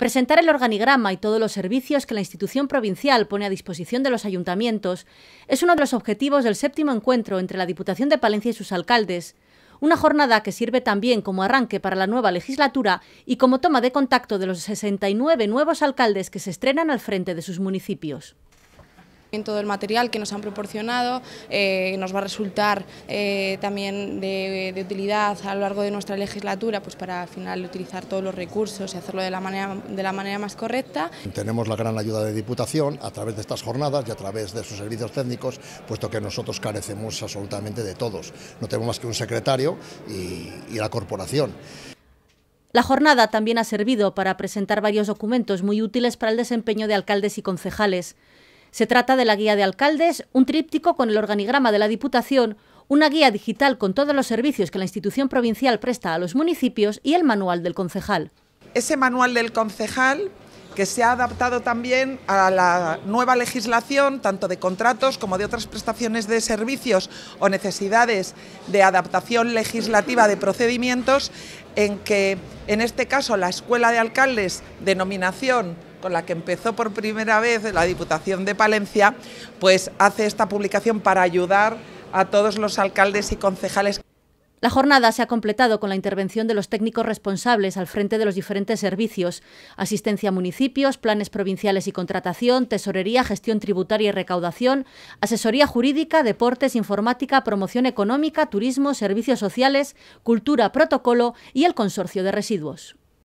presentar el organigrama y todos los servicios que la institución provincial pone a disposición de los ayuntamientos es uno de los objetivos del séptimo encuentro entre la Diputación de Palencia y sus alcaldes, una jornada que sirve también como arranque para la nueva legislatura y como toma de contacto de los 69 nuevos alcaldes que se estrenan al frente de sus municipios. Todo el material que nos han proporcionado eh, nos va a resultar eh, también de, utilidad a lo largo de nuestra legislatura pues para al final utilizar todos los recursos y hacerlo de la, manera, de la manera más correcta. Tenemos la gran ayuda de Diputación a través de estas jornadas y a través de sus servicios técnicos, puesto que nosotros carecemos absolutamente de todos. No tenemos más que un secretario y la corporación. La jornada también ha servido para presentar varios documentos muy útiles para el desempeño de alcaldes y concejales. Se trata de la guía de alcaldes, un tríptico con el organigrama de la Diputación, una guía digital con todos los servicios que la institución provincial presta a los municipios y el manual del concejal. Ese manual del concejal que se ha adaptado también a la nueva legislación, tanto de contratos como de otras prestaciones de servicios o necesidades de adaptación legislativa de procedimientos, en que en este caso la Escuela de Alcaldes, denominación con la que empezó por primera vez la Diputación de Palencia, pues hace esta publicación para ayudar a todos los alcaldes y concejales. La jornada se ha completado con la intervención de los técnicos responsables al frente de los diferentes servicios, asistencia a municipios, planes provinciales y contratación, tesorería, gestión tributaria y recaudación, asesoría jurídica, deportes, informática, promoción económica, turismo, servicios sociales, cultura, protocolo y el consorcio de residuos.